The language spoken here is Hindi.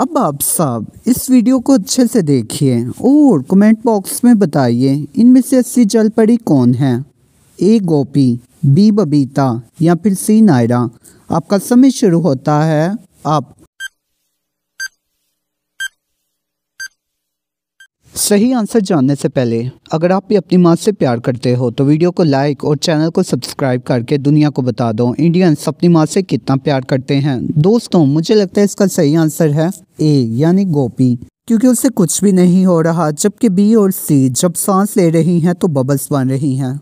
अब आप साहब इस वीडियो को अच्छे से देखिए और कमेंट बॉक्स में बताइए इनमें से अस्सी जल पड़ी कौन है ए गोपी बी बबीता या फिर सी नायरा आपका समय शुरू होता है आप सही आंसर जानने से पहले अगर आप भी अपनी माँ से प्यार करते हो तो वीडियो को लाइक और चैनल को सब्सक्राइब करके दुनिया को बता दो इंडियंस अपनी माँ से कितना प्यार करते हैं दोस्तों मुझे लगता है इसका सही आंसर है ए यानी गोपी क्योंकि उसे कुछ भी नहीं हो रहा जबकि बी और सी जब सांस ले रही हैं तो बबल्स बन रही हैं